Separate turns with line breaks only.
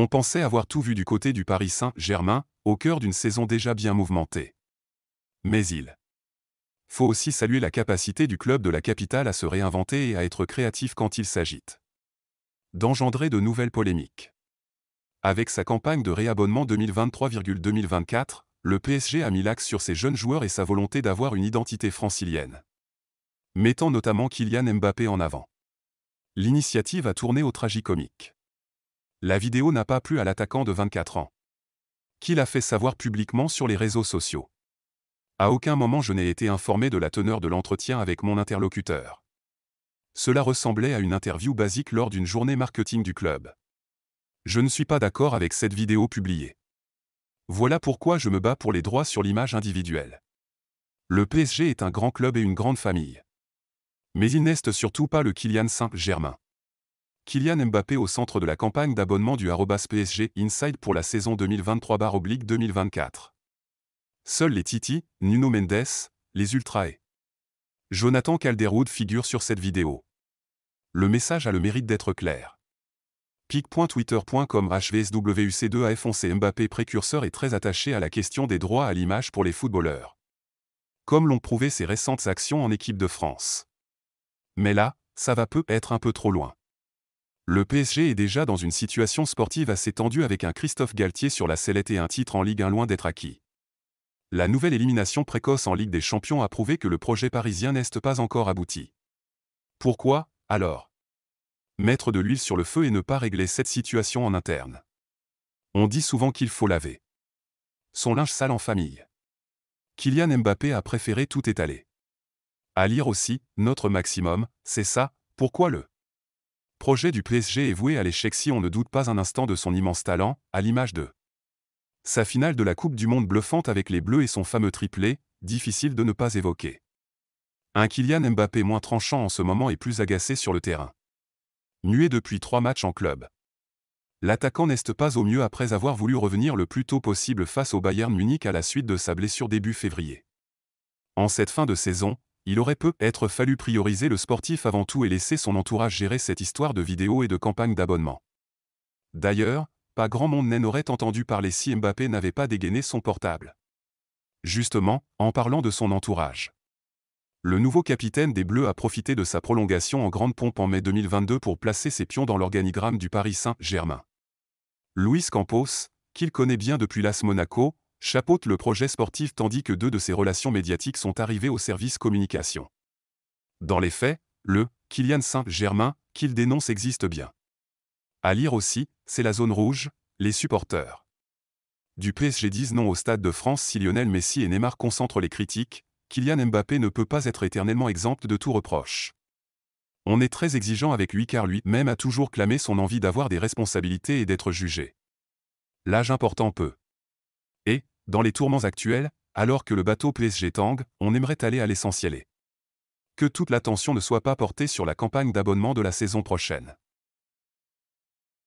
On pensait avoir tout vu du côté du Paris Saint-Germain, au cœur d'une saison déjà bien mouvementée. Mais il faut aussi saluer la capacité du club de la capitale à se réinventer et à être créatif quand il s'agit d'engendrer de nouvelles polémiques. Avec sa campagne de réabonnement 2023-2024, le PSG a mis l'axe sur ses jeunes joueurs et sa volonté d'avoir une identité francilienne. Mettant notamment Kylian Mbappé en avant. L'initiative a tourné au tragicomique. La vidéo n'a pas plu à l'attaquant de 24 ans. Qui l'a fait savoir publiquement sur les réseaux sociaux. À aucun moment je n'ai été informé de la teneur de l'entretien avec mon interlocuteur. Cela ressemblait à une interview basique lors d'une journée marketing du club. Je ne suis pas d'accord avec cette vidéo publiée. Voilà pourquoi je me bats pour les droits sur l'image individuelle. Le PSG est un grand club et une grande famille. Mais il n'est surtout pas le Kylian Saint-Germain. Kylian Mbappé au centre de la campagne d'abonnement du PSG Inside pour la saison 2023-2024. Seuls les Titi, Nuno Mendes, les ultra et Jonathan Calderwood figure sur cette vidéo. Le message a le mérite d'être clair. Pic.twitter.com hvswc 2 af c Mbappé précurseur est très attaché à la question des droits à l'image pour les footballeurs. Comme l'ont prouvé ses récentes actions en équipe de France. Mais là, ça va peut être un peu trop loin. Le PSG est déjà dans une situation sportive assez tendue avec un Christophe Galtier sur la sellette et un titre en Ligue 1 loin d'être acquis. La nouvelle élimination précoce en Ligue des Champions a prouvé que le projet parisien n'est pas encore abouti. Pourquoi, alors Mettre de l'huile sur le feu et ne pas régler cette situation en interne. On dit souvent qu'il faut laver son linge sale en famille. Kylian Mbappé a préféré tout étaler. À lire aussi, notre maximum, c'est ça, pourquoi le projet du PSG est voué à l'échec si on ne doute pas un instant de son immense talent, à l'image de sa finale de la Coupe du Monde bluffante avec les Bleus et son fameux triplé, difficile de ne pas évoquer. Un Kylian Mbappé moins tranchant en ce moment et plus agacé sur le terrain. Nué depuis trois matchs en club. L'attaquant n'est pas au mieux après avoir voulu revenir le plus tôt possible face au Bayern Munich à la suite de sa blessure début février. En cette fin de saison, il aurait peut-être fallu prioriser le sportif avant tout et laisser son entourage gérer cette histoire de vidéos et de campagne d'abonnement. D'ailleurs, pas grand monde n'aurait aurait entendu parler si Mbappé n'avait pas dégainé son portable. Justement, en parlant de son entourage. Le nouveau capitaine des Bleus a profité de sa prolongation en grande pompe en mai 2022 pour placer ses pions dans l'organigramme du Paris Saint-Germain. Luis Campos, qu'il connaît bien depuis l'AS Monaco, chapeaute le projet sportif tandis que deux de ses relations médiatiques sont arrivées au service communication. Dans les faits, le Kylian Saint-Germain qu'il dénonce existe bien. À lire aussi, c'est la zone rouge, les supporters. Du PSG disent non au Stade de France si Lionel Messi et Neymar concentrent les critiques, Kylian Mbappé ne peut pas être éternellement exempt de tout reproche. On est très exigeant avec lui car lui-même a toujours clamé son envie d'avoir des responsabilités et d'être jugé. L'âge important peut. Et, dans les tourments actuels, alors que le bateau PSG tangue, on aimerait aller à l'essentiel et que toute l'attention ne soit pas portée sur la campagne d'abonnement de la saison prochaine.